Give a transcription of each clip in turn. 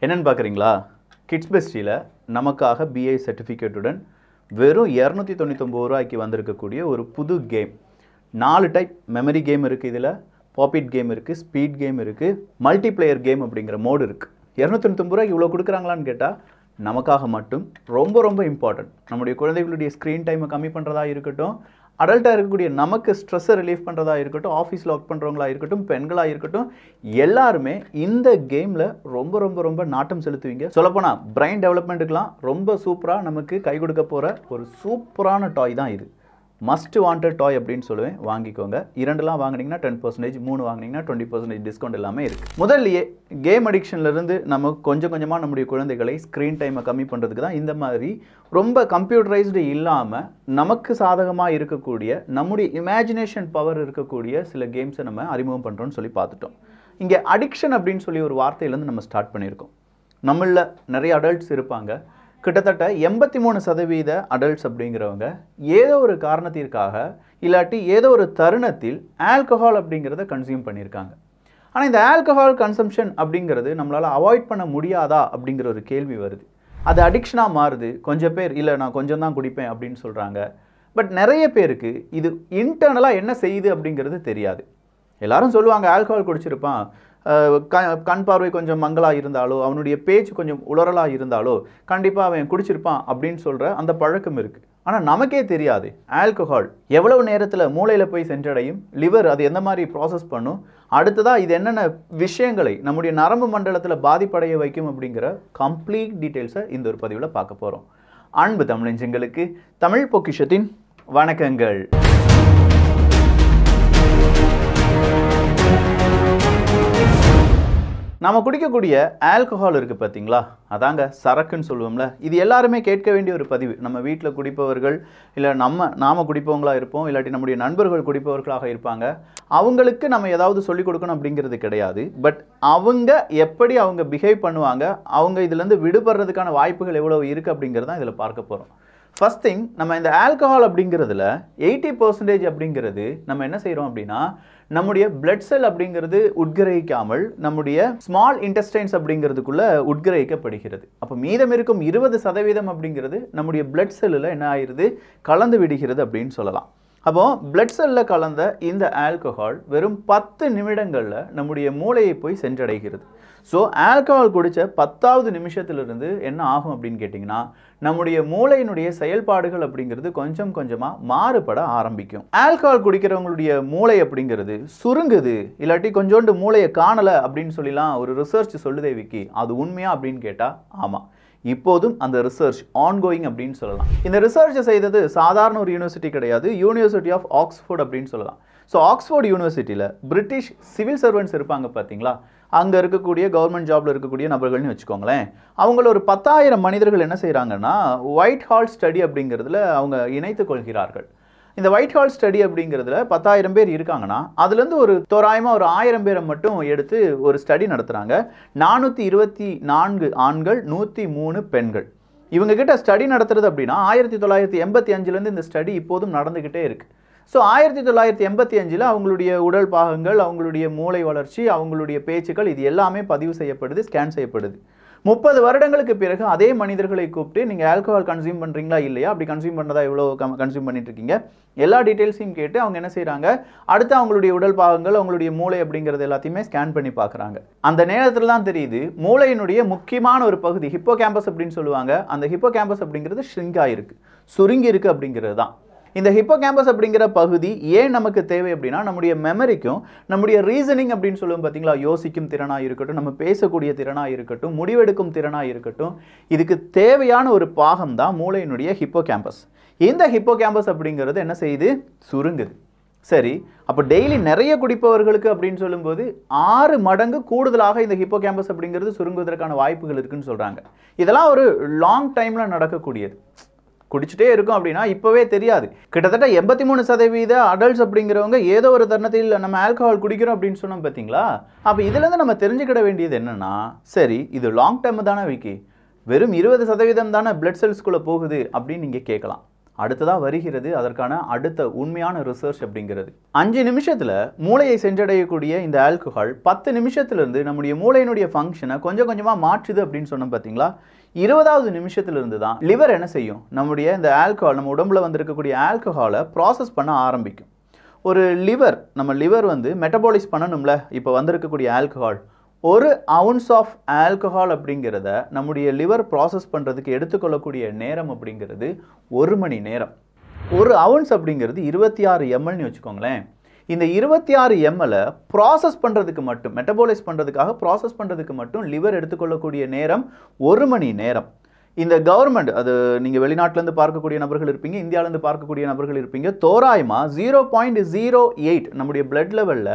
என்னென்னு பார்க்குறீங்களா கிட்ஸ் பெஸ்டியில் நமக்காக பிஐ சர்டிஃபிகேட்டுடன் வெறும் இரநூத்தி தொண்ணூத்தொம்பது ரூபாய்க்கு வந்திருக்கக்கூடிய ஒரு புது கேம் நாலு டைப் மெமரி கேம் இருக்குது இதில் பாப்பிட் கேம் இருக்குது ஸ்பீட் கேம் இருக்குது மல்டிப்ளேயர் கேம் அப்படிங்கிற மோடு இருக்குது இரநூத்தொண்ணூத்தொம்பது ரூபாய்க்கு இவ்வளோ கொடுக்குறாங்களான்னு கேட்டால் நமக்காக மட்டும் ரொம்ப ரொம்ப இம்பார்ட்டண்ட் நம்முடைய குழந்தைகளுடைய ஸ்க்ரீன் டைமை கம்மி பண்ணுறதா இருக்கட்டும் அடல்ட்டாக இருக்கக்கூடிய நமக்கு ஸ்ட்ரெஸ்ஸை ரிலீஃப் பண்ணுறதா இருக்கட்டும் ஆஃபீஸில் ஒர்க் பண்ணுறவங்களா இருக்கட்டும் பெண்களாக இருக்கட்டும் எல்லாருமே இந்த கேமில் ரொம்ப ரொம்ப ரொம்ப நாட்டம் செலுத்துவீங்க சொல்லப்போனால் பிரெயின் டெவலப்மெண்ட்டுக்கெலாம் ரொம்ப சூப்பராக நமக்கு கை கொடுக்க போகிற ஒரு சூப்பரான டாய் தான் இது மஸ்ட் வாண்டட் டாய் அப்படின்னு சொல்லுவேன் வாங்கிக்கோங்க இரண்டுலாம் வாங்கினீங்கன்னா டென் பர்சன்டேஜ் மூணு வாங்கினீங்கன்னா டுவெண்ட்டி பர்சன்டேஜ் டிஸ்கவுண்ட் எல்லாமே இருக்குது முதல்லையே கேம் அடிக்ஷன்லேருந்து நம்ம கொஞ்சம் கொஞ்சமாக நம்முடைய குழந்தைகளை ஸ்க்ரீன் டைமை கம்மி பண்ணுறதுக்கு தான் இந்த மாதிரி ரொம்ப கம்ப்யூட்டரைஸ்டு இல்லாமல் நமக்கு சாதகமாக இருக்கக்கூடிய நம்முடைய இமேஜினேஷன் பவர் இருக்கக்கூடிய சில கேம்ஸை நம்ம அறிமுகம் பண்ணுறோன்னு சொல்லி பார்த்துட்டோம் இங்கே அடிக்ஷன் அப்படின்னு சொல்லி ஒரு வார்த்தையிலேருந்து நம்ம ஸ்டார்ட் பண்ணியிருக்கோம் நம்மளில் நிறைய அடல்ட்ஸ் இருப்பாங்க கிட்டத்தட்ட எண்பத்தி மூணு சதவீத அடல்ட்ஸ் அப்படிங்கிறவங்க ஏதோ ஒரு காரணத்திற்காக இல்லாட்டி ஏதோ ஒரு தருணத்தில் ஆல்கஹால் அப்படிங்கிறத கன்சியூம் பண்ணியிருக்காங்க ஆனால் இந்த ஆல்கஹால் கன்சம்ஷன் அப்படிங்கிறது நம்மளால் அவாய்ட் பண்ண முடியாதா அப்படிங்கிற ஒரு கேள்வி வருது அது அடிக்ஷனாக மாறுது கொஞ்சம் பேர் இல்லை நான் கொஞ்சம் தான் குடிப்பேன் அப்படின்னு சொல்கிறாங்க பட் நிறைய பேருக்கு இது இன்டர்னலாக என்ன செய்யுது அப்படிங்கிறது தெரியாது எல்லாரும் சொல்லுவாங்க ஆல்கஹால் குடிச்சிருப்பான் கண் பார்வை கொஞ்சம் மங்களாக இருந்தாலோ அவனுடைய பேச்சு கொஞ்சம் உளறலாக இருந்தாலோ கண்டிப்பாக அவன் குடிச்சிருப்பான் அப்படின்னு சொல்கிற அந்த பழக்கம் இருக்குது ஆனால் நமக்கே தெரியாது ஆல்கஹால் எவ்வளவு நேரத்தில் மூளையில் போய் சென்றடையும் லிவர் அது எந்த மாதிரி ப்ராசஸ் பண்ணும் அடுத்ததாக இது என்னென்ன விஷயங்களை நம்முடைய நரம்பு மண்டலத்தில் பாதிப்படைய வைக்கும் அப்படிங்கிற கம்ப்ளீட் டீட்டெயில்ஸை இந்த ஒரு பதிவில் பார்க்க போகிறோம் அன்பு தமிழஞ்சங்களுக்கு தமிழ் பொக்கிஷத்தின் வணக்கங்கள் நம்ம குடிக்கக்கூடிய ஆல்கஹால் இருக்குது பார்த்தீங்களா அதாங்க சரக்குன்னு சொல்லுவோம்ல இது எல்லாருமே கேட்க வேண்டிய ஒரு பதிவு நம்ம வீட்டில் குடிப்பவர்கள் இல்லை நம்ம நாம் குடிப்பவங்களாக இருப்போம் இல்லாட்டி நம்முடைய நண்பர்கள் குடிப்பவர்களாக இருப்பாங்க அவங்களுக்கு நம்ம ஏதாவது சொல்லிக் கொடுக்கணும் அப்படிங்கிறது கிடையாது பட் அவங்க எப்படி அவங்க பிஹேவ் பண்ணுவாங்க அவங்க இதுலேருந்து விடுபடுறதுக்கான வாய்ப்புகள் எவ்வளோ இருக்குது தான் இதில் பார்க்க போகிறோம் ஃபஸ்ட் திங் நம்ம இந்த ஆல்கஹால் அப்படிங்கிறதுல எயிட்டி பர்சன்டேஜ் அப்படிங்கிறது நம்ம என்ன செய்கிறோம் அப்படின்னா நம்முடைய பிளட் செல் அப்படிங்கிறது உட்கிரகிக்காமல் நம்முடைய ஸ்மால் இன்டெஸ்டைன்ஸ் அப்படிங்கிறதுக்குள்ள உட்கிரகிக்கப்படுகிறது அப்போ மீதம் இருக்கும் இருபது சதவீதம் அப்படிங்கிறது நம்முடைய பிளட் செல்லில் என்ன ஆயிடுது கலந்து விடுகிறது அப்படின்னு சொல்லலாம் அப்போது பிளட் செல்லில் கலந்த இந்த ஆல்கஹால் வெறும் பத்து நிமிடங்களில் நம்முடைய மூளையை போய் சென்றடைகிறது ஸோ ஆல்கஹால் குடித்த பத்தாவது நிமிஷத்திலிருந்து என்ன ஆகும் அப்படின்னு கேட்டிங்கன்னா நம்முடைய மூளையினுடைய செயல்பாடுகள் அப்படிங்கிறது கொஞ்சம் கொஞ்சமாக மாறுபட ஆரம்பிக்கும் ஆல்கஹால் குடிக்கிறவங்களுடைய மூளை அப்படிங்கிறது சுருங்குது இல்லாட்டி கொஞ்சோண்டு மூளையை காணலை அப்படின்னு சொல்லிலாம் ஒரு ரிசர்ச் சொல்லுதே விக்கி அது உண்மையா அப்படின்னு கேட்டால் ஆமாம் இப்போதும் அந்த ரிசர்ச் ஆன்கோயிங் அப்படின்னு சொல்லலாம் இந்த ரிசர்ச் செய்தது சாதாரண ஒரு யூனிவர்சிட்டி கிடையாது யூனிவர்சிட்டி ஆஃப் ஆக்ஸ்ஃபோர்ட் அப்படின்னு சொல்லலாம் ஸோ ஆக்ஸ்ஃபோர்ட் யூனிவர்சிட்டியில் பிரிட்டிஷ் சிவில் சர்வன்ட்ஸ் இருப்பாங்க பார்த்தீங்களா அங்கே இருக்கக்கூடிய கவர்மெண்ட் ஜாப்பில் இருக்கக்கூடிய நபர்கள்னு வச்சுக்கோங்களேன் அவங்கள ஒரு பத்தாயிரம் மனிதர்கள் என்ன செய்கிறாங்கன்னா ஒயிட் ஹால் ஸ்டடி அப்படிங்கிறதுல அவங்க இணைத்து கொள்கிறார்கள் இந்த ஒயிட் ஹால் ஸ்டடி அப்படிங்கிறதுல பத்தாயிரம் பேர் இருக்காங்கன்னா அதுலேருந்து ஒரு தோராயமாக ஒரு ஆயிரம் பேரை மட்டும் எடுத்து ஒரு ஸ்டடி நடத்துகிறாங்க நானூற்றி இருபத்தி நான்கு ஆண்கள் நூற்றி மூணு பெண்கள் கிட்ட ஸ்டடி நடத்துறது அப்படின்னா ஆயிரத்தி தொள்ளாயிரத்தி எண்பத்தி அஞ்சுலேருந்து இந்த ஸ்டடி இப்போதும் நடந்துக்கிட்டே இருக்குது ஸோ ஆயிரத்தி தொள்ளாயிரத்தி எண்பத்தி அஞ்சில் அவங்களுடைய உடல் பாகங்கள் அவங்களுடைய மூளை வளர்ச்சி அவங்களுடைய பேச்சுக்கள் இது எல்லாமே பதிவு செய்யப்படுது ஸ்கேன் செய்யப்படுது முப்பது வருடங்களுக்கு பிறகு அதே மனிதர்களை கூப்பிட்டு நீங்கள் ஆல்கஹால் கன்சியூம் பண்ணுறீங்களா இல்லையா அப்படி கன்சியூம் பண்ணுறதா இவ்வளோ கம் கன்சியூம் பண்ணிட்டு இருக்கீங்க எல்லா டீட்டெயில்ஸையும் கேட்டு அவங்க என்ன செய்கிறாங்க அடுத்து அவங்களுடைய உடல் பாகங்கள் அவங்களுடைய மூளை அப்படிங்கிறது எல்லாத்தையுமே ஸ்கேன் பண்ணி பார்க்குறாங்க அந்த நேரத்தில் தான் தெரியுது மூளையினுடைய முக்கியமான ஒரு பகுதி ஹிப்போ கேம்பஸ் அப்படின்னு சொல்லுவாங்க அந்த ஹிப்போ கேம்பஸ் அப்படிங்கிறது ஷ்ரிங்காக இருக்குது சுருங்கி இருக்குது அப்படிங்கிறது தான் இந்த ஹிப்போ கேம்பஸ் அப்படிங்கிற பகுதி ஏன் நமக்கு தேவை அப்படின்னா நம்முடைய மெமரிக்கும் நம்முடைய ரீசனிங் அப்படின்னு சொல்லுவோம் பார்த்தீங்களா யோசிக்கும் திறனாக இருக்கட்டும் நம்ம பேசக்கூடிய திறனாக இருக்கட்டும் முடிவெடுக்கும் திறனாக இருக்கட்டும் இதுக்கு தேவையான ஒரு பாகம் தான் மூளையினுடைய ஹிப்போ கேம்பஸ் இந்த ஹிப்போ கேம்பஸ் அப்படிங்கிறது என்ன செய்யுது சுருங்குது சரி அப்போ டெய்லி நிறைய குடிப்பவர்களுக்கு அப்படின்னு சொல்லும்போது ஆறு மடங்கு கூடுதலாக இந்த ஹிப்போ கேம்பஸ் அப்படிங்கிறது சுருங்குவதற்கான வாய்ப்புகள் இருக்குன்னு சொல்கிறாங்க இதெல்லாம் ஒரு லாங் டைமில் நடக்கக்கூடியது குடிச்சிட்டே இருக்கும் அப்படின்னா இப்போவே தெரியாது கிட்டத்தட்ட எண்பத்தி மூணு சதவீத அடல்ட்ஸ் அப்படிங்கிறவங்க ஏதோ ஒரு தருணத்தில் நம்ம ஆல்கஹால் குடிக்கிறோம் அப்படின்னு சொன்னோம் பார்த்தீங்களா அப்போ இதுலேருந்து நம்ம தெரிஞ்சுக்கிட வேண்டியது என்னென்னா சரி இது லாங் டேர்மு தானே விக்கி வெறும் இருபது சதவீதம் தானே பிளட் செல்ஸ்குள்ளே போகுது அப்படின்னு நீங்கள் கேட்கலாம் அடுத்ததாக வருகிறது அதற்கான அடுத்த உண்மையான ரிசர்ச் அப்படிங்கிறது அஞ்சு நிமிஷத்தில் மூளையை சென்றடையக்கூடிய இந்த ஆல்கஹால் பத்து நிமிஷத்துலேருந்து நம்முடைய மூளையினுடைய ஃபங்க்ஷனை கொஞ்சம் கொஞ்சமாக மாற்றுது அப்படின்னு சொன்னோம் பார்த்தீங்களா இருபதாவது நிமிஷத்துலேருந்து தான் லிவர் என்ன செய்யும் நம்முடைய இந்த ஆல்கஹால் நம்ம உடம்புல வந்திருக்கக்கூடிய ஆல்கஹாலை ப்ராசஸ் பண்ண ஆரம்பிக்கும் ஒரு லிவர் நம்ம லிவர் வந்து மெட்டபாலிஸ் பண்ணணும்ல இப்போ வந்திருக்கக்கூடிய ஆல்கஹால் ஒரு அவுன்ஸ் ஆஃப் ஆல்கஹால் அப்படிங்கிறத நம்முடைய லிவர் ப்ராசஸ் பண்ணுறதுக்கு எடுத்துக்கொள்ளக்கூடிய நேரம் அப்படிங்கிறது ஒரு மணி நேரம் ஒரு அவுன்ஸ் அப்படிங்கிறது இருபத்தி ஆறு எம்எல்னு வச்சுக்கோங்களேன் இந்த இருபத்தி ஆறு எம்எல்லை ப்ராசஸ் பண்ணுறதுக்கு மட்டும் மெட்டபாலைஸ் பண்ணுறதுக்காக ப்ராசஸ் பண்ணுறதுக்கு மட்டும் லிவர் எடுத்துக்கொள்ளக்கூடிய நேரம் ஒரு மணி நேரம் இந்த கவர்மெண்ட் அது நீங்கள் வெளிநாட்டிலேருந்து பார்க்கக்கூடிய நபர்கள் இருப்பீங்க இந்தியாவிலேருந்து பார்க்கக்கூடிய நபர்கள் இருப்பீங்க தோராயமாக ஜீரோ பாயிண்ட் ஜீரோ எயிட் நம்முடைய பிளட் லெவலில்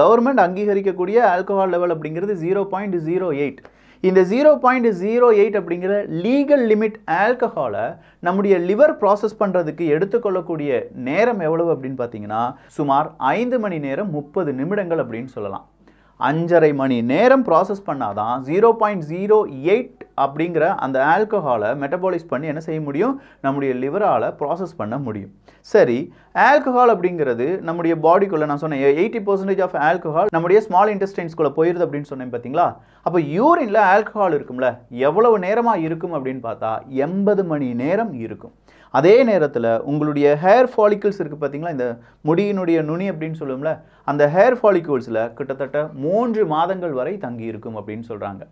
கவர்மெண்ட் அங்கீகரிக்கக்கூடிய ஆல்கஹால் லெவல் அப்படிங்கிறது ஜீரோ பாயிண்ட் ஜீரோ எயிட் இந்த ஜீரோ பாயிண்ட் ஜீரோ எயிட் அப்படிங்கிற லீகல் லிமிட் ஆல்கஹாலை நம்முடைய லிவர் ப்ராசஸ் பண்ணுறதுக்கு எடுத்துக்கொள்ளக்கூடிய நேரம் எவ்வளவு அப்படின்னு பார்த்தீங்கன்னா சுமார் ஐந்து மணி நேரம் முப்பது நிமிடங்கள் அப்படின்னு சொல்லலாம் அஞ்சரை மணி நேரம் ப்ராசஸ் பண்ணாதான் ஜீரோ பாயிண்ட் ஜீரோ எயிட் அப்படிங்கிற அந்த ஆல்கஹாலை மெட்டபாலிஸ் பண்ணி என்ன செய்ய முடியும் நம்முடைய லிவரால் ப்ராசஸ் பண்ண முடியும் சரி ஆல்கஹால் அப்படிங்கிறது நம்முடைய பாடிக்குள்ளே நான் சொன்னேன் எயிட்டி பர்சன்டேஜ் ஆஃப் ஆல்கஹால் நம்முடைய ஸ்மால் இன்டெஸ்டைன்ஸ்குள்ளே போயிருது அப்படின்னு சொன்னேன் பார்த்தீங்களா அப்போ யூரினில் ஆல்கஹால் இருக்கும்ல எவ்வளவு நேரமாக இருக்கும் அப்படின்னு பார்த்தா எண்பது மணி நேரம் இருக்கும் அதே நேரத்தில் உங்களுடைய ஹேர் ஃபாலிக்கிள்ஸ் இருக்குது பார்த்தீங்களா இந்த முடியினுடைய நுனி அப்படின்னு சொல்லுவோம்ல அந்த ஹேர் ஃபாலிக்கூல்ஸில் கிட்டத்தட்ட மூன்று மாதங்கள் வரை தங்கி இருக்கும் அப்படின்னு சொல்கிறாங்க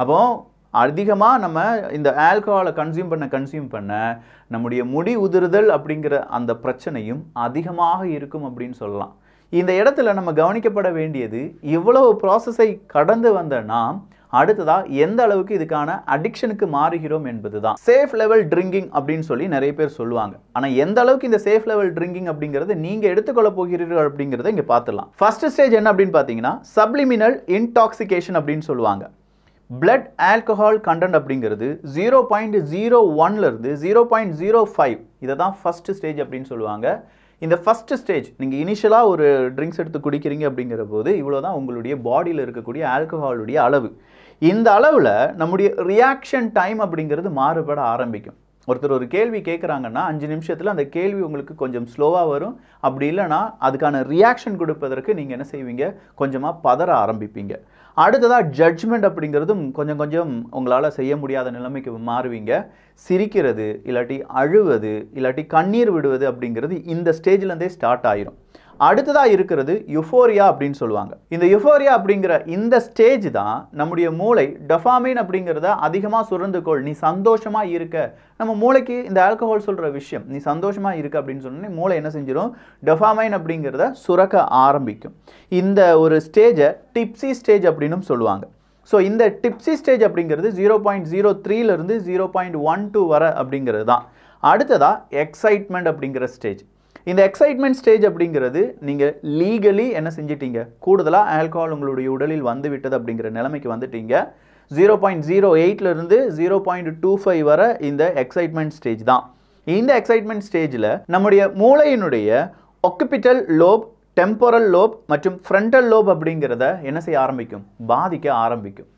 அப்போது அதிகமாக நம்ம இந்த ஆல்கஹாலை கன்சியூம் பண்ண கன்சியூம் பண்ண நம்முடைய முடி உதிர்தல் அப்படிங்கிற அந்த பிரச்சனையும் அதிகமாக இருக்கும் அப்படின்னு சொல்லலாம் இந்த இடத்துல நம்ம கவனிக்கப்பட வேண்டியது இவ்வளவு ப்ராசஸை கடந்து வந்த நாம் அடுத்ததாக எந்த அளவுக்கு இதுக்கான அடிக்ஷனுக்கு மாறுகிறோம் என்பது தான் சேஃப் லெவல் ட்ரிங்கிங் அப்படின்னு சொல்லி நிறைய பேர் சொல்லுவாங்க ஆனால் எந்த அளவுக்கு இந்த சேஃப் லெவல் ட்ரிங்கிங் அப்படிங்கிறது நீங்கள் எடுத்துக்கொள்ள போகிறீர்கள் அப்படிங்கிறத இங்கே பார்த்துடலாம் ஃபர்ஸ்ட் ஸ்டேஜ் என்ன அப்படின்னு பார்த்தீங்கன்னா சப்ளிமினல் இன்டாக்சிகேஷன் அப்படின்னு சொல்லுவாங்க பிளட் ஆல்கஹால் கண்டென்ட் அப்படிங்கிறது ஜீரோ பாயிண்ட் ஜீரோ ஒன்லேருந்து ஜீரோ பாயிண்ட் ஜீரோ ஃபைவ் இதை தான் ஃபஸ்ட்டு ஸ்டேஜ் அப்படின்னு சொல்லுவாங்க இந்த ஃபஸ்ட்டு ஸ்டேஜ் நீங்கள் இனிஷியலாக ஒரு ட்ரிங்க்ஸ் எடுத்து குடிக்கிறீங்க அப்படிங்கிற போது இவ்வளோ தான் உங்களுடைய பாடியில் இருக்கக்கூடிய ஆல்கஹாலுடைய அளவு இந்த அளவில் நம்முடைய ரியாக்ஷன் டைம் அப்படிங்கிறது மாறுபட ஆரம்பிக்கும் ஒருத்தர் ஒரு கேள்வி கேட்குறாங்கன்னா அஞ்சு நிமிஷத்தில் அந்த கேள்வி உங்களுக்கு கொஞ்சம் ஸ்லோவாக வரும் அப்படி இல்லைனா அதுக்கான ரியாக்ஷன் கொடுப்பதற்கு நீங்கள் என்ன செய்வீங்க கொஞ்சமாக பதற ஆரம்பிப்பீங்க அடுத்ததாக ஜட்ஜ்மெண்ட் அப்படிங்கிறதும் கொஞ்சம் கொஞ்சம் உங்களால் செய்ய முடியாத நிலைமைக்கு மாறுவீங்க சிரிக்கிறது இல்லாட்டி அழுவது இல்லாட்டி கண்ணீர் விடுவது அப்படிங்கிறது இந்த ஸ்டேஜ்லேருந்தே ஸ்டார்ட் ஆயிரும் அடுத்ததாக இருக்கிறது யுஃபோரியா அப்படின்னு சொல்லுவாங்க இந்த யுஃபோரியா அப்படிங்கிற இந்த ஸ்டேஜ் தான் நம்முடைய மூளை டொஃபாமின் அப்படிங்கிறத அதிகமாக சுரந்துக்கொள் நீ சந்தோஷமாக இருக்க நம்ம மூளைக்கு இந்த ஆல்கஹால் சொல்கிற விஷயம் நீ சந்தோஷமாக இருக்க அப்படின்னு சொன்னோன்னே மூளை என்ன செஞ்சிடும் டொஃபாமைன் அப்படிங்கிறத சுரக்க ஆரம்பிக்கும் இந்த ஒரு ஸ்டேஜை டிப்ஸி ஸ்டேஜ் அப்படின்னு சொல்லுவாங்க ஸோ இந்த டிப்ஸி ஸ்டேஜ் அப்படிங்கிறது ஜீரோ பாயிண்ட் ஜீரோ த்ரீலேருந்து ஜீரோ பாயிண்ட் ஒன் டூ வர அப்படிங்கிறது தான் அடுத்ததாக எக்ஸைட்மெண்ட் அப்படிங்கிற ஸ்டேஜ் இந்த எக்ஸைட்மெண்ட் ஸ்டேஜ் அப்படிங்கிறது நீங்கள் லீகலி என்ன செஞ்சிட்டீங்க கூடுதலாக ஆல்கஹால் உங்களுடைய உடலில் வந்து விட்டது அப்படிங்கிற நிலைமைக்கு வந்துட்டீங்க ஜீரோ பாயிண்ட் ஜீரோ எயிட்லேருந்து ஜீரோ பாயிண்ட் டூ ஃபைவ் வர இந்த எக்ஸைட்மெண்ட் ஸ்டேஜ் தான் இந்த எக்ஸைட்மெண்ட் ஸ்டேஜில் நம்முடைய மூளையினுடைய ஒக்குபிட்டல் லோப் டெம்பரல் லோப் மற்றும் ஃப்ரண்டல் லோப் அப்படிங்கிறத என்ன செய்ய ஆரம்பிக்கும் பாதிக்க ஆரம்பிக்கும்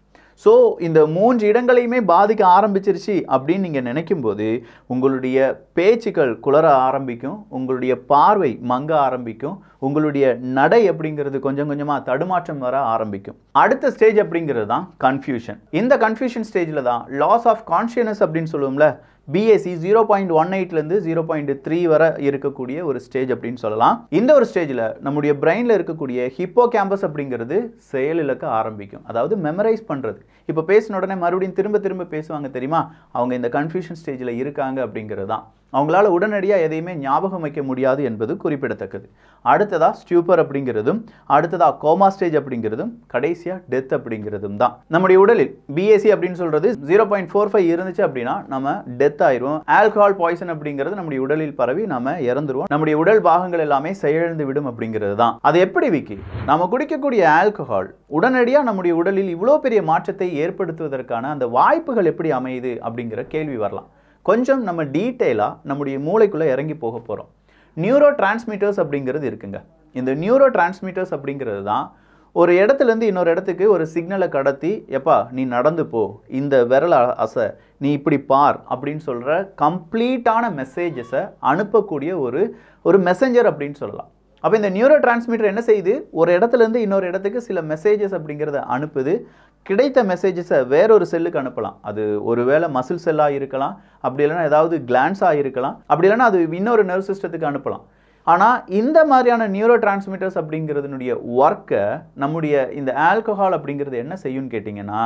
ஸோ இந்த மூன்று இடங்களையுமே பாதிக்க ஆரம்பிச்சிருச்சு அப்படின்னு நீங்கள் நினைக்கும்போது உங்களுடைய பேச்சுக்கள் குளர ஆரம்பிக்கும் உங்களுடைய பார்வை மங்க ஆரம்பிக்கும் உங்களுடைய நடை அப்படிங்கிறது கொஞ்சம் கொஞ்சமாக தடுமாற்றம் வர ஆரம்பிக்கும் அடுத்த ஸ்டேஜ் அப்படிங்கிறது தான் கன்ஃபியூஷன் இந்த கன்ஃபியூஷன் ஸ்டேஜில் தான் லாஸ் ஆஃப் கான்ஷியனஸ் அப்படின்னு சொல்லுவோம்ல பிஎஸ்சி ஜீரோ பாயிண்ட் ஒன் எயிட்லேருந்து ஜீரோ பாயிண்ட் த்ரீ வரை இருக்கக்கூடிய ஒரு ஸ்டேஜ் அப்படின்னு சொல்லலாம் இந்த ஒரு ஸ்டேஜில் நம்முடைய பிரெயினில் இருக்கக்கூடிய ஹிப்போ கேம்பஸ் அப்படிங்கிறது செயல் இழக்க ஆரம்பிக்கும் அதாவது மெமரைஸ் பண்ணுறது இப்போ பேசின உடனே மறுபடியும் திரும்ப திரும்ப பேசுவாங்க தெரியுமா அவங்க இந்த கன்ஃபியூஷன் ஸ்டேஜில் இருக்காங்க அப்படிங்கிறது தான் அவங்களால உடனடியாக எதையுமே ஞாபகம் வைக்க முடியாது என்பது குறிப்பிடத்தக்கது அடுத்ததாக ஸ்டியூப்பர் அப்படிங்கிறதும் அடுத்ததாக கோமா ஸ்டேஜ் அப்படிங்கிறதும் கடைசியாக டெத் அப்படிங்கிறதும் தான் நம்முடைய உடலில் பிஎஸ்சி அப்படின்னு சொல்கிறது ஜீரோ பாயிண்ட் ஃபோர் ஃபைவ் இருந்துச்சு அப்படின்னா நம்ம டெத் ஆயிரும் ஆல்கஹால் பாய்சன் அப்படிங்கிறது நம்முடைய உடலில் பரவி நம்ம இறந்துருவோம் நம்முடைய உடல் பாகங்கள் எல்லாமே செயலிழந்து விடும் அப்படிங்கிறது தான் அது எப்படி விக்கி நம்ம குடிக்கக்கூடிய ஆல்கஹால் உடனடியாக நம்முடைய உடலில் இவ்வளோ பெரிய மாற்றத்தை ஏற்படுத்துவதற்கான அந்த வாய்ப்புகள் எப்படி அமையுது அப்படிங்கிற கேள்வி வரலாம் கொஞ்சம் நம்ம டீட்டெயிலாக நம்முடைய மூளைக்குள்ளே இறங்கி போக போகிறோம் நியூரோ டிரான்ஸ்மிட்டர்ஸ் அப்படிங்கிறது இருக்குங்க இந்த நியூரோ டிரான்ஸ்மிட்டர்ஸ் அப்படிங்கிறது தான் ஒரு இடத்துலேருந்து இன்னொரு இடத்துக்கு ஒரு சிக்னலை கடத்தி எப்பா நீ நடந்து போ இந்த விரல அசை நீ இப்படி பார் அப்படின்னு சொல்கிற கம்ப்ளீட்டான மெசேஜஸை அனுப்பக்கூடிய ஒரு ஒரு மெசஞ்சர் அப்படின்னு சொல்லலாம் அப்போ இந்த நியூரோ டிரான்ஸ்மிட்டர் என்ன செய்யுது ஒரு இடத்துலேருந்து இன்னொரு இடத்துக்கு சில மெசேஜஸ் அப்படிங்கிறத அனுப்புது கிடைத்த மெசேஜஸை வேறொரு செல்லுக்கு அனுப்பலாம் அது ஒருவேளை மசில் செல்லாக இருக்கலாம் அப்படி இல்லைனா ஏதாவது கிளான்ஸாக இருக்கலாம் அப்படி இல்லைனா அது இன்னொரு நர்வ் சிஸ்டத்துக்கு அனுப்பலாம் ஆனால் இந்த மாதிரியான நியூரோ டிரான்ஸ்மிட்டர்ஸ் அப்படிங்கிறதுனுடைய ஒர்க்கை நம்முடைய இந்த ஆல்கஹால் அப்படிங்கிறது என்ன செய்யும்னு கேட்டிங்கன்னா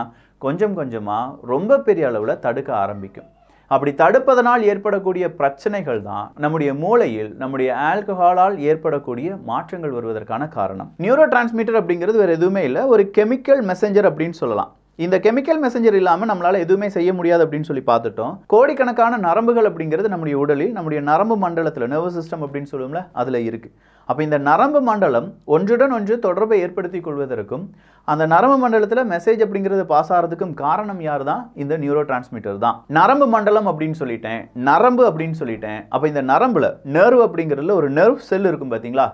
கொஞ்சம் கொஞ்சமாக ரொம்ப பெரிய அளவில் தடுக்க ஆரம்பிக்கும் அப்படி தடுப்பதனால் ஏற்படக்கூடிய பிரச்சனைகள் தான் நம்முடைய மூளையில் நம்முடைய ஆல்கஹாலால் ஏற்படக்கூடிய மாற்றங்கள் வருவதற்கான காரணம் நியூரோ டிரான்ஸ்மிட்டர் அப்படிங்கிறது வேறு எதுவுமே இல்லை ஒரு கெமிக்கல் மெசஞ்சர் அப்படின்னு சொல்லலாம் இந்த கெமிக்கல் மெசஞ்சர் இல்லாமல் நம்மளால் எதுவுமே செய்ய முடியாது அப்படின்னு சொல்லி பார்த்துட்டோம் கோடிக்கணக்கான நரம்புகள் அப்படிங்கிறது நம்முடைய உடலில் நம்முடைய நரம்பு மண்டலத்தில் நர்வஸ் சிஸ்டம் அப்படின்னு சொல்லுவோம்ல அதில் இருக்குது அப்போ இந்த நரம்பு மண்டலம் ஒன்றுடன் ஒன்று தொடர்பை ஏற்படுத்தி கொள்வதற்கும் அந்த நரம்பு மண்டலத்தில் மெசேஜ் அப்படிங்கிறது பாஸ் ஆகிறதுக்கும் காரணம் யார் தான் இந்த நியூரோ டிரான்ஸ்மிட்டர் தான் நரம்பு மண்டலம் அப்படின்னு சொல்லிட்டேன் நரம்பு அப்படின்னு சொல்லிட்டேன் அப்போ இந்த நரம்பில் நர்வ் அப்படிங்கிறதுல ஒரு நர்வ் செல் இருக்கும் பார்த்தீங்களா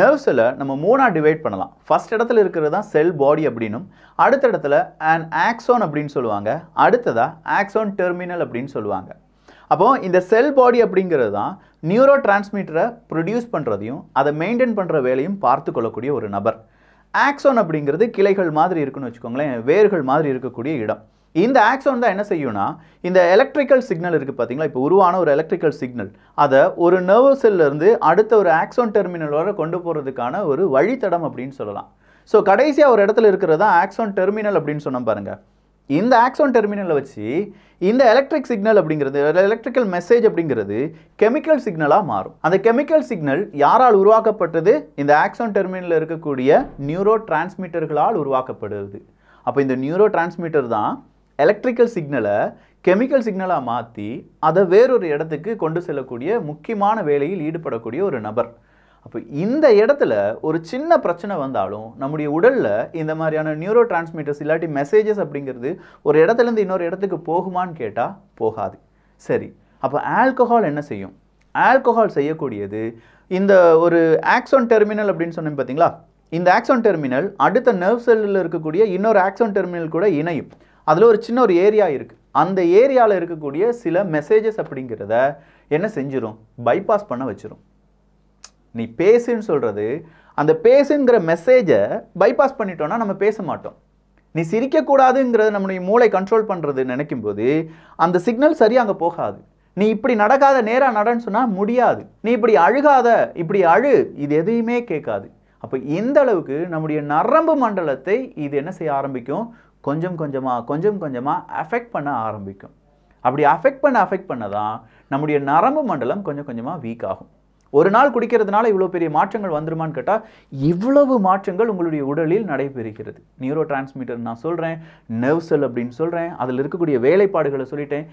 நர்வ்ஸில் நம்ம மூணாக டிவைட் பண்ணலாம் ஃபஸ்ட் இடத்துல இருக்கிறது தான் செல் பாடி அப்படின்னும் அடுத்த இடத்துல அண்ட் ஆக்சோன் அப்படின்னு சொல்லுவாங்க அடுத்ததாக ஆக்சோன் டெர்மினல் அப்படின்னு சொல்லுவாங்க அப்போது இந்த செல் பாடி அப்படிங்கிறது தான் நியூரோ ட்ரான்ஸ்மீட்டரை ப்ரொடியூஸ் பண்ணுறதையும் அதை மெயின்டைன் பண்ணுற வேலையும் பார்த்து கொள்ளக்கூடிய ஒரு நபர் ஆக்சோன் அப்படிங்கிறது கிளைகள் மாதிரி இருக்குன்னு வச்சுக்கோங்களேன் வேர்கள் மாதிரி இருக்கக்கூடிய இடம் இந்த ஆக்ஸான் தான் என்ன செய்யும்னா இந்த எலக்ட்ரிக்கல் சிக்னல் இருக்குது பார்த்தீங்களா இப்போ உருவான ஒரு எலக்ட்ரிக்கல் சிக்னல் அதை ஒரு நர்வ் அடுத்த ஒரு ஆக்சோன் டெர்மினல் வர கொண்டு போகிறதுக்கான ஒரு வழித்தடம் அப்படின்னு சொல்லலாம் ஸோ கடைசியாக ஒரு இடத்துல இருக்கிறது தான் டெர்மினல் அப்படின்னு சொன்ன பாருங்கள் இந்த ஆக்சோன் டெர்மினலை வச்சு இந்த எலக்ட்ரிக் சிக்னல் அப்படிங்கிறது எலக்ட்ரிக்கல் மெசேஜ் அப்படிங்கிறது கெமிக்கல் சிக்னலாக மாறும் அந்த கெமிக்கல் சிக்னல் யாரால் உருவாக்கப்பட்டது இந்த ஆக்சோன் டெர்மினலில் இருக்கக்கூடிய நியூரோ டிரான்ஸ்மிட்டர்களால் உருவாக்கப்படுது அப்போ இந்த நியூரோ டிரான்ஸ்மிட்டர் தான் எலக்ட்ரிக்கல் சிக்னலை கெமிக்கல் சிக்னலாக மாற்றி அதை வேறொரு இடத்துக்கு கொண்டு செல்லக்கூடிய முக்கியமான வேலையில் ஈடுபடக்கூடிய ஒரு நபர் அப்போ இந்த இடத்துல ஒரு சின்ன பிரச்சனை வந்தாலும் நம்முடைய உடலில் இந்த மாதிரியான நியூரோ டிரான்ஸ்மிட்டர்ஸ் இல்லாட்டி மெசேஜஸ் அப்படிங்கிறது ஒரு இடத்துலேருந்து இன்னொரு இடத்துக்கு போகுமான்னு கேட்டால் போகாது சரி அப்போ ஆல்கஹால் என்ன செய்யும் ஆல்கஹால் செய்யக்கூடியது இந்த ஒரு ஆக்சோன் டெர்மினல் அப்படின்னு சொன்னேன் பார்த்தீங்களா இந்த ஆக்சோன் டெர்மினல் அடுத்த நர்வ் செல்லில் இருக்கக்கூடிய இன்னொரு ஆக்சோன் டெர்மினல் கூட இணையும் அதில் ஒரு சின்ன ஒரு ஏரியா இருக்குது அந்த ஏரியாவில் இருக்கக்கூடிய சில மெசேஜஸ் அப்படிங்கிறத என்ன செஞ்சிடும் பைபாஸ் பண்ண வச்சிரும் நீ பேசுன்னு சொல்கிறது அந்த பேசுங்கிற மெசேஜை பைபாஸ் பண்ணிட்டோன்னா நம்ம பேச மாட்டோம் நீ சிரிக்கக்கூடாதுங்கிறத நம்முடைய மூளை கண்ட்ரோல் பண்ணுறது நினைக்கும் போது அந்த சிக்னல் சரியாக அங்கே போகாது நீ இப்படி நடக்காத நேராக நடன்னு சொன்னால் முடியாது நீ இப்படி அழுகாத இப்படி அழு இது எதையுமே கேட்காது அப்போ இந்த அளவுக்கு நம்முடைய நரம்பு மண்டலத்தை இது என்ன செய்ய ஆரம்பிக்கும் கொஞ்சம் கொஞ்சமாக கொஞ்சம் கொஞ்சமாக அஃபெக்ட் பண்ண ஆரம்பிக்கும் அப்படி அஃபெக்ட் பண்ண அஃபெக்ட் பண்ண தான் நம்முடைய நரம்பு மண்டலம் கொஞ்சம் கொஞ்சமாக வீக் ஆகும் ஒரு நாள் குடிக்கிறதுனால இவ்வளோ பெரிய மாற்றங்கள் வந்துருமான்னு கேட்டால் இவ்வளவு மாற்றங்கள் உங்களுடைய உடலில் நடைபெறுகிறது நியூரோ டிரான்ஸ்மீட்டர் நான் சொல்கிறேன் நர்வ் செல் அப்படின்னு சொல்கிறேன் அதில் இருக்கக்கூடிய வேலைப்பாடுகளை சொல்லிட்டேன்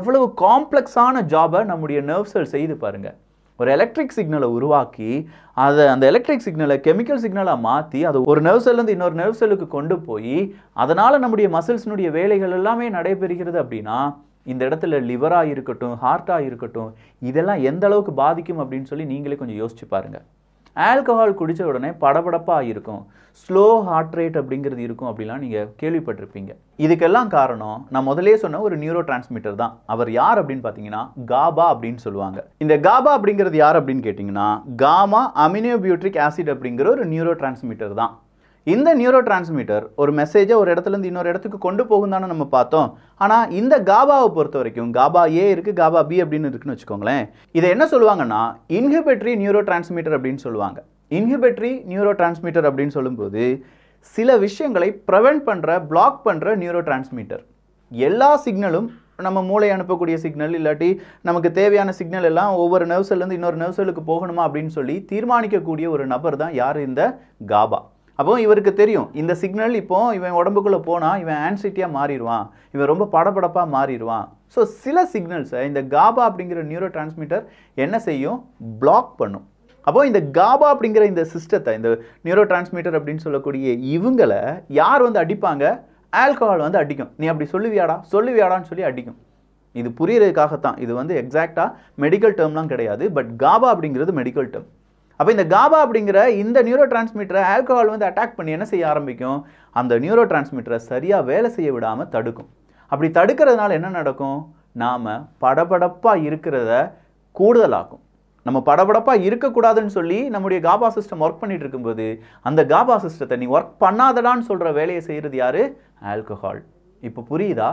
எவ்வளவு காம்ப்ளெக்ஸான ஜாபை நம்முடைய நர்வ் செல் செய்து பாருங்கள் ஒரு எலக்ட்ரிக் சிக்னலை உருவாக்கி அதை அந்த எலக்ட்ரிக் சிக்னலை கெமிக்கல் சிக்னலாக மாற்றி அதை ஒரு நர்வ் செல்லேருந்து இன்னொரு நர்வ் செல்லுக்கு கொண்டு போய் அதனால் நம்முடைய மசில்ஸ்னுடைய வேலைகள் எல்லாமே நடைபெறுகிறது அப்படின்னா இந்த இடத்துல லிவராக இருக்கட்டும் ஹார்ட்டாக இருக்கட்டும் இதெல்லாம் எந்த அளவுக்கு பாதிக்கும் அப்படின்னு சொல்லி நீங்களே கொஞ்சம் யோசிச்சு பாருங்கள் ஆல்கஹால் குடித்த உடனே படபடப்பாக இருக்கும் ஸ்லோ ஹார்ட் ரேட் அப்படிங்கிறது இருக்கும் அப்படிலாம் நீங்கள் கேள்விப்பட்டிருப்பீங்க இதுக்கெல்லாம் காரணம் நான் முதலே சொன்ன ஒரு நியூரோ டிரான்ஸ்மிட்டர் தான் அவர் யார் அப்படின்னு பார்த்தீங்கன்னா காபா அப்படின்னு சொல்லுவாங்க இந்த காபா அப்படிங்கிறது யார் அப்படின்னு கேட்டிங்கன்னா காமா அமினியோபியூட்ரிக் ஆசிட் அப்படிங்கிற ஒரு நியூரோ டிரான்ஸ்மிட்டர் தான் இந்த நியூரோ டிரான்ஸ்மீட்டர் ஒரு மெசேஜை ஒரு இடத்துலேருந்து இன்னொரு இடத்துக்கு கொண்டு போகும் தானே நம்ம பார்த்தோம் ஆனால் இந்த காபாவை பொறுத்த வரைக்கும் காபா ஏ இருக்குது காபா பி அப்படின்னு இருக்குன்னு வச்சுக்கோங்களேன் இதை என்ன சொல்லுவாங்கன்னா இன்ஹிபெட்ரி நியூரோ டிரான்ஸ்மீட்டர் அப்படின்னு சொல்லுவாங்க இன்ஹிபெட்ரி நியூரோ டிரான்ஸ்மீட்டர் அப்படின்னு சொல்லும்போது சில விஷயங்களை ப்ரவென்ட் பண்ணுற பிளாக் பண்ணுற நியூரோ டிரான்ஸ்மீட்டர் எல்லா சிக்னலும் நம்ம மூளை அனுப்பக்கூடிய சிக்னல் இல்லாட்டி நமக்கு தேவையான சிக்னல் எல்லாம் ஒவ்வொரு நெவ்சல்லேருந்து இன்னொரு நெவ்சலுக்கு போகணுமா அப்படின்னு சொல்லி தீர்மானிக்கக்கூடிய ஒரு நபர் தான் யார் இந்த காபா அப்போ இவருக்கு தெரியும் இந்த சிக்னல் இப்போ இவன் உடம்புக்குள்ளே போனால் இவன் ஆன்சைட்டியாக மாறிடுவான் இவன் ரொம்ப படபடப்பாக மாறிடுவான் ஸோ சில சிக்னல்ஸை இந்த காபா அப்படிங்கிற நியூரோ டிரான்ஸ்மிட்டர் என்ன செய்யும் பிளாக் பண்ணும் அப்போ இந்த காபா அப்படிங்கிற இந்த சிஸ்டத்தை இந்த நியூரோ டிரான்ஸ்மிட்டர் அப்படின்னு சொல்லக்கூடிய இவங்களை யார் வந்து அடிப்பாங்க ஆல்கஹால் வந்து அடிக்கும் நீ அப்படி சொல்லுவியாடா சொல்லுவியாடான்னு சொல்லி அடிக்கும் இது புரியறதுக்காகத்தான் இது வந்து எக்ஸாக்டாக மெடிக்கல் டேர்ம்லாம் கிடையாது பட் காபா அப்படிங்கிறது மெடிக்கல் டேர்ம் அப்போ இந்த காபா அப்படிங்கிற இந்த நியூரோ டிரான்ஸ்மிட்டரை ஆல்கஹால் வந்து அட்டாக் பண்ணி என்ன செய்ய ஆரம்பிக்கும் அந்த நியூரோ டிரான்ஸ்மிட்டரை சரியாக வேலை செய்ய விடாமல் தடுக்கும் அப்படி தடுக்கிறதுனால என்ன நடக்கும் நாம் படபடப்பாக இருக்கிறத கூடுதலாக்கும் நம்ம படபடப்பாக இருக்கக்கூடாதுன்னு சொல்லி நம்முடைய காபா சிஸ்டம் ஒர்க் பண்ணிட்டு இருக்கும்போது அந்த காபா சிஸ்டத்தை நீ ஒர்க் பண்ணாதடான்னு சொல்கிற வேலையை செய்கிறது யார் ஆல்கஹால் இப்போ புரியுதா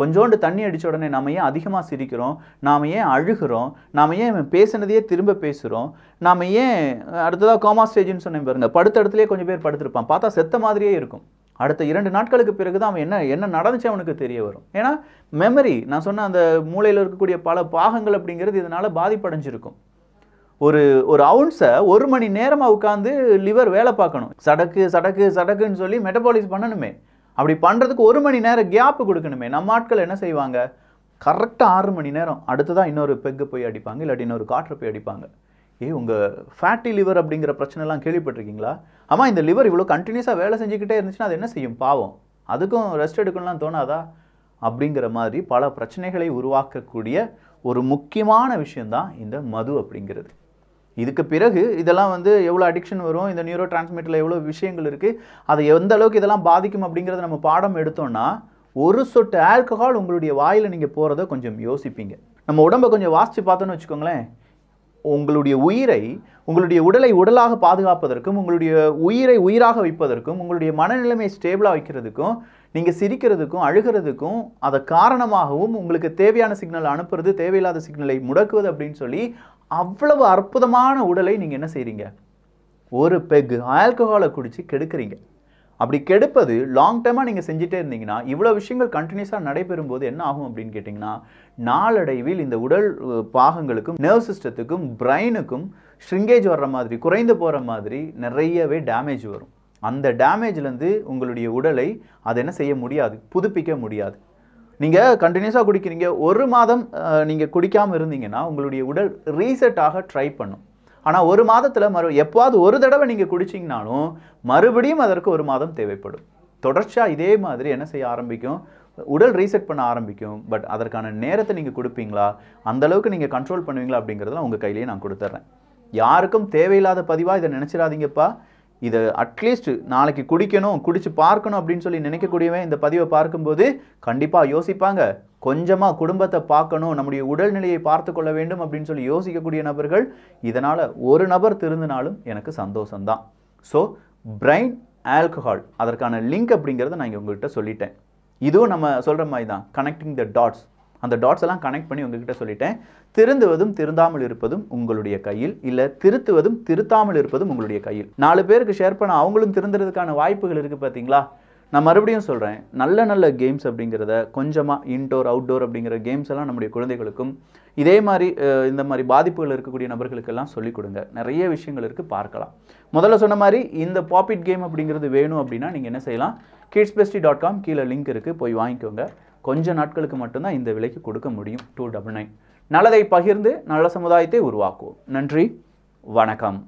கொஞ்சோண்டு தண்ணி அடித்த உடனே நாம் ஏன் அதிகமாக சிரிக்கிறோம் நாம் ஏன் அழுகிறோம் நாம் ஏன் பேசுனதையே திரும்ப பேசுகிறோம் நாம் ஏன் அடுத்ததாக கோமா ஸ்டேஜ்னு சொன்னேன் பாருங்கள் படுத்த இடத்துலேயே கொஞ்சம் பேர் படுத்திருப்பான் பார்த்தா செத்த மாதிரியே இருக்கும் அடுத்த இரண்டு நாட்களுக்கு பிறகு தான் அவன் என்ன என்ன நடந்துச்சு அவனுக்கு தெரிய வரும் ஏன்னா மெமரி நான் சொன்ன அந்த மூளையில் இருக்கக்கூடிய பல பாகங்கள் அப்படிங்கிறது இதனால் பாதிப்படைஞ்சிருக்கும் ஒரு ஒரு அவுன்ஸை ஒரு மணி நேரமாக உட்காந்து லிவர் வேலை பார்க்கணும் சடக்கு சடக்கு சடக்குன்னு சொல்லி மெட்டபாலிஸ் பண்ணணுமே அப்படி பண்ணுறதுக்கு ஒரு மணி நேரம் கேப்பு கொடுக்கணுமே நம்ம ஆட்கள் என்ன செய்வாங்க கரெக்டாக ஆறு மணி நேரம் தான் இன்னொரு பெக்கு போய் அடிப்பாங்க இல்லாட்டி இன்னொரு காற்று போய் அடிப்பாங்க ஏ உங்கள் ஃபேட்டி லிவர் அப்படிங்கிற பிரச்சனைலாம் கேள்விப்பட்டிருக்கீங்களா ஆமாம் இந்த லிவர் இவ்வளோ கண்டினியூஸாக வேலை செஞ்சுக்கிட்டே இருந்துச்சுன்னா அது என்ன செய்யும் பாவம் அதுக்கும் ரெஸ்ட் எடுக்கணும்லாம் தோணாதா அப்படிங்கிற மாதிரி பல பிரச்சனைகளை உருவாக்கக்கூடிய ஒரு முக்கியமான விஷயந்தான் இந்த மது அப்படிங்கிறது இதுக்கு பிறகு இதெல்லாம் வந்து எவ்வளோ அடிக்ஷன் வரும் இந்த நியூரோ டிரான்ஸ்மிட்டரில் எவ்வளோ விஷயங்கள் இருக்குது அதை எந்த அளவுக்கு இதெல்லாம் பாதிக்கும் அப்படிங்கிறத நம்ம பாடம் எடுத்தோம்னா ஒரு சொட்டு ஆல்கஹால் உங்களுடைய வாயில் நீங்கள் போகிறத கொஞ்சம் யோசிப்பீங்க நம்ம உடம்பை கொஞ்சம் வாசித்து பார்த்தோன்னு வச்சுக்கோங்களேன் உங்களுடைய உயிரை உங்களுடைய உடலை உடலாக பாதுகாப்பதற்கும் உங்களுடைய உயிரை உயிராக வைப்பதற்கும் உங்களுடைய மனநிலைமை ஸ்டேபிளாக வைக்கிறதுக்கும் நீங்கள் சிரிக்கிறதுக்கும் அழுகிறதுக்கும் அதை காரணமாகவும் உங்களுக்கு தேவையான சிக்னல் அனுப்புறது தேவையில்லாத சிக்னலை முடக்குவது அப்படின்னு சொல்லி அவ்வளவு அற்புதமான உடலை நீங்கள் என்ன செய்கிறீங்க ஒரு பெக்கு ஆல்கஹாலை குடித்து கெடுக்கிறீங்க அப்படி கெடுப்பது லாங் டைமாக நீங்கள் செஞ்சுட்டே இருந்தீங்கன்னா இவ்வளோ விஷயங்கள் கண்டினியூஸாக நடைபெறும் போது என்ன ஆகும் அப்படின்னு கேட்டிங்கன்னா நாளடைவில் இந்த உடல் பாகங்களுக்கும் நர்வ் சிஸ்டத்துக்கும் பிரெயினுக்கும் ஷ்ரிங்கேஜ் வர்ற மாதிரி குறைந்து போகிற மாதிரி நிறையவே டேமேஜ் வரும் அந்த டேமேஜ்லேருந்து உங்களுடைய உடலை அதை என்ன செய்ய முடியாது புதுப்பிக்க முடியாது நீங்கள் கண்டினியூஸாக குடிக்கிறீங்க ஒரு மாதம் நீங்கள் குடிக்காமல் இருந்தீங்கன்னா உங்களுடைய உடல் ரீசெட் ஆக ட்ரை பண்ணும் ஆனால் ஒரு மாதத்தில் மறு எப்போவாது ஒரு தடவை நீங்கள் குடிச்சிங்கனாலும் மறுபடியும் அதற்கு ஒரு மாதம் தேவைப்படும் தொடர்ச்சியாக இதே மாதிரி என்ன செய்ய ஆரம்பிக்கும் உடல் ரீசெட் பண்ண ஆரம்பிக்கும் பட் அதற்கான நேரத்தை நீங்கள் கொடுப்பீங்களா அந்தளவுக்கு நீங்கள் கண்ட்ரோல் பண்ணுவீங்களா அப்படிங்கிறதெல்லாம் உங்கள் கையிலேயே நான் கொடுத்துட்றேன் யாருக்கும் தேவையில்லாத பதிவாக இதை நினச்சிடாதீங்கப்பா இதை அட்லீஸ்ட் நாளைக்கு குடிக்கணும் குடித்து பார்க்கணும் அப்படின்னு சொல்லி நினைக்கக்கூடியவன் இந்த பதிவை பார்க்கும்போது கண்டிப்பாக யோசிப்பாங்க கொஞ்சமாக குடும்பத்தை பார்க்கணும் நம்முடைய உடல்நிலையை பார்த்து கொள்ள வேண்டும் அப்படின்னு சொல்லி யோசிக்கக்கூடிய நபர்கள் இதனால் ஒரு நபர் திருந்தினாலும் எனக்கு சந்தோஷம்தான் ஸோ பிரைன் ஆல்கஹால் அதற்கான லிங்க் அப்படிங்கிறத நான் இங்கே உங்கள்கிட்ட சொல்லிட்டேன் இதுவும் நம்ம சொல்கிற மாதிரி தான் கனெக்டிங் த டாட்ஸ் அந்த டாட்ஸ் எல்லாம் கனெக்ட் பண்ணி உங்ககிட்ட சொல்லிட்டேன் திருந்துவதும் திருந்தாமல் இருப்பதும் உங்களுடைய கையில் இல்லை திருத்துவதும் திருத்தாமல் இருப்பதும் உங்களுடைய கையில் நாலு பேருக்கு ஷேர் பண்ண அவங்களும் திருந்துறதுக்கான வாய்ப்புகள் இருக்குது பார்த்தீங்களா நான் மறுபடியும் சொல்கிறேன் நல்ல நல்ல கேம்ஸ் அப்படிங்கிறத கொஞ்சமாக இன்டோர் அவுட்டோர் அப்படிங்கிற கேம்ஸ் எல்லாம் நம்முடைய குழந்தைகளுக்கும் இதே மாதிரி இந்த மாதிரி பாதிப்புகள் இருக்கக்கூடிய நபர்களுக்கெல்லாம் சொல்லிக் கொடுங்க நிறைய விஷயங்கள் இருக்குது பார்க்கலாம் முதல்ல சொன்ன மாதிரி இந்த பாப்பிட் கேம் அப்படிங்கிறது வேணும் அப்படின்னா நீங்கள் என்ன செய்யலாம் கிட்ஸ் பெஸ்டி டாட் காம் கீழே லிங்க் இருக்குது போய் வாங்கிக்கோங்க கொஞ்ச நாட்களுக்கு மட்டும்தான் இந்த விலைக்கு கொடுக்க முடியும் டூ டபுள் நைன் நல்லதை பகிர்ந்து நல்ல சமுதாயத்தை உருவாக்குவோம் நன்றி வணக்கம்